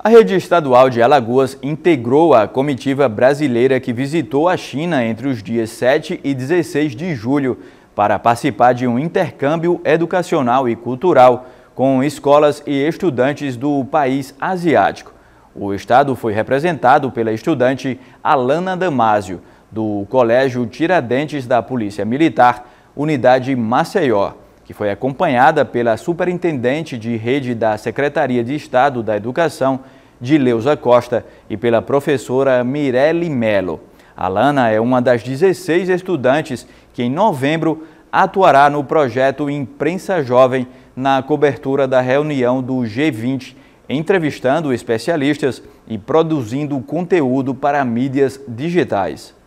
A rede estadual de Alagoas integrou a comitiva brasileira que visitou a China entre os dias 7 e 16 de julho para participar de um intercâmbio educacional e cultural com escolas e estudantes do país asiático. O estado foi representado pela estudante Alana Damásio, do Colégio Tiradentes da Polícia Militar, Unidade Maceió que foi acompanhada pela superintendente de rede da Secretaria de Estado da Educação, Dileuza Costa, e pela professora Mirelle Melo. Alana é uma das 16 estudantes que, em novembro, atuará no projeto Imprensa Jovem na cobertura da reunião do G20, entrevistando especialistas e produzindo conteúdo para mídias digitais.